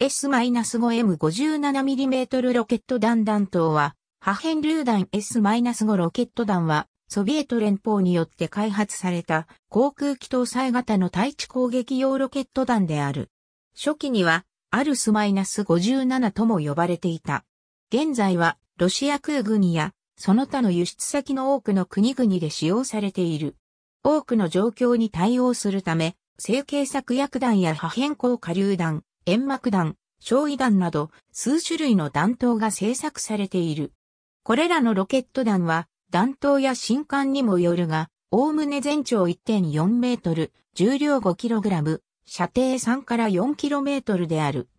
S-5M57mm ロケット弾弾頭は、破片榴弾 S-5 ロケット弾は、ソビエト連邦によって開発された航空機搭載型の対地攻撃用ロケット弾である。初期には、アルス -57 とも呼ばれていた。現在は、ロシア空軍や、その他の輸出先の多くの国々で使用されている。多くの状況に対応するため、成形作薬弾や破片効果榴弾、煙幕弾、焼夷弾など数種類の弾頭が製作されている。これらのロケット弾は弾頭や新艦にもよるが、おおむね全長1.4メートル、重量 5kg、射程3から 4km である。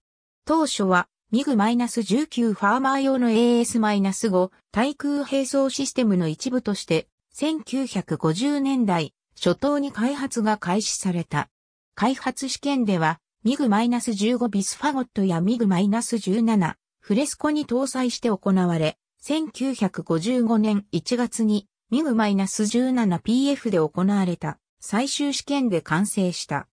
当初は、ミグ -19 ファーマー用の AS-5 対空兵装システムの一部として、1950年代初頭に開発が開始された。開発試験では、ミグ -15 ビスファゴットやミグ -17 フレスコに搭載して行われ、1955年1月にミグ -17PF で行われた最終試験で完成した。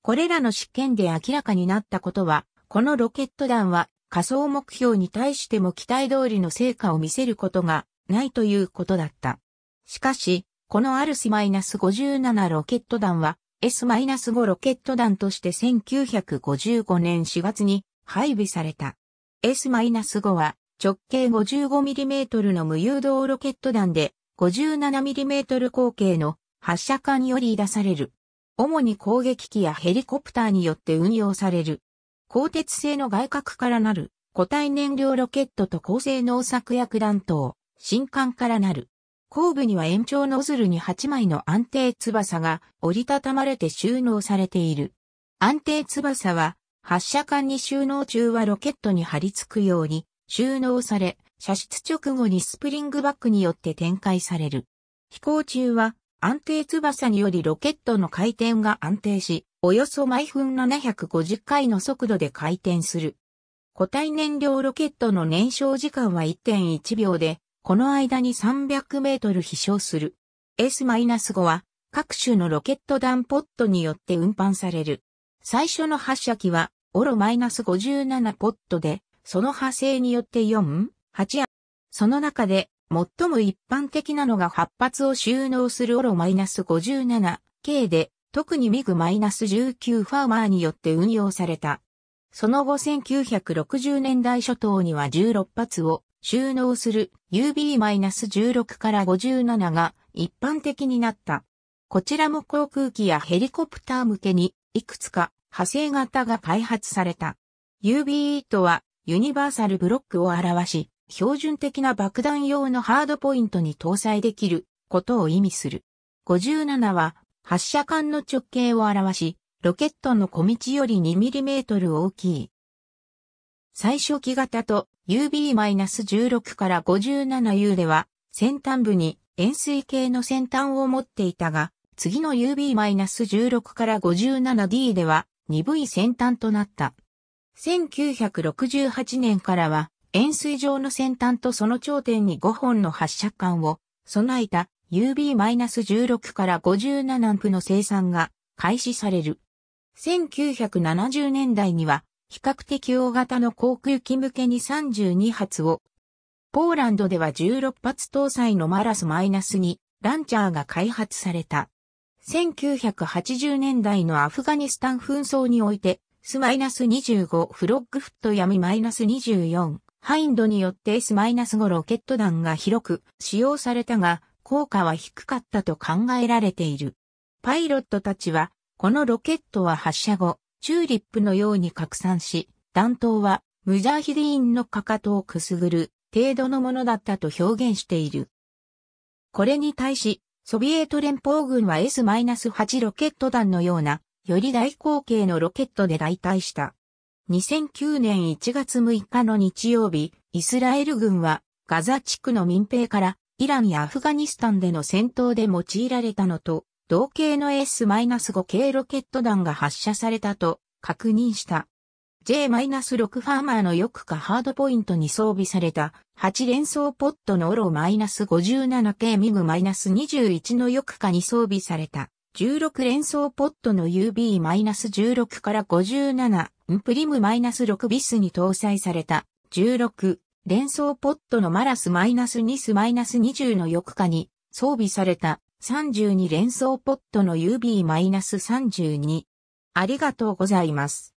これらの試験で明らかになったことは、このロケット弾は仮想目標に対しても期待通りの成果を見せることがないということだった。しかし、このアルス -57 ロケット弾は S-5 ロケット弾として1955年4月に配備された。S-5 は直径 55mm の無誘導ロケット弾で 57mm 口径の発射管より出される。主に攻撃機やヘリコプターによって運用される。鋼鉄製の外角からなる固体燃料ロケットと高性能作薬弾頭、新艦からなる。後部には延長ノズルに8枚の安定翼が折りたたまれて収納されている。安定翼は発射管に収納中はロケットに張り付くように収納され、射出直後にスプリングバックによって展開される。飛行中は安定翼によりロケットの回転が安定し、およそ毎分750回の速度で回転する。固体燃料ロケットの燃焼時間は1.1秒で、この間に300メートル飛翔する。S-5 は各種のロケット弾ポットによって運搬される。最初の発射機は、オロ -57 ポットで、その派生によって4、8や、その中で、最も一般的なのが8発を収納するオロ -57 K で、特にミグ -19 ファーマーによって運用された。その後1960年代初頭には16発を収納する UB-16 から57が一般的になった。こちらも航空機やヘリコプター向けにいくつか派生型が開発された。UBE とはユニバーサルブロックを表し、標準的な爆弾用のハードポイントに搭載できることを意味する。57は発射管の直径を表し、ロケットの小道より 2mm 大きい。最初期型と UB-16 から57 U では、先端部に円錐形の先端を持っていたが、次の UB-16 から 57D では鈍い先端となった。1968年からは円錐状の先端とその頂点に5本の発射管を備えた UB-16 から57プの生産が開始される。1970年代には比較的大型の航空機向けに32発を、ポーランドでは16発搭載のマラスマイナスにランチャーが開発された。1980年代のアフガニスタン紛争において、S-25 フロッグフット闇 -24 ハインドによって S-5 ロケット弾が広く使用されたが、効果は低かったと考えられている。パイロットたちは、このロケットは発射後、チューリップのように拡散し、弾頭はムジャーヒディーンのかかとをくすぐる程度のものだったと表現している。これに対し、ソビエト連邦軍は S-8 ロケット弾のような、より大口径のロケットで代替した。2009年1月6日の日曜日、イスラエル軍はガザ地区の民兵からイランやアフガニスタンでの戦闘で用いられたのと同型の S-5 系ロケット弾が発射されたと確認した。J-6 ファーマーのよくかハードポイントに装備された8連装ポットのオロ -57 k ミグ -21 のよくかに装備された16連装ポットの UB-16 から57プリム -6 ビスに搭載された16連装ポットのマラス -2 ス -20 のよくかに装備された32連装ポットの UB-32 ありがとうございます。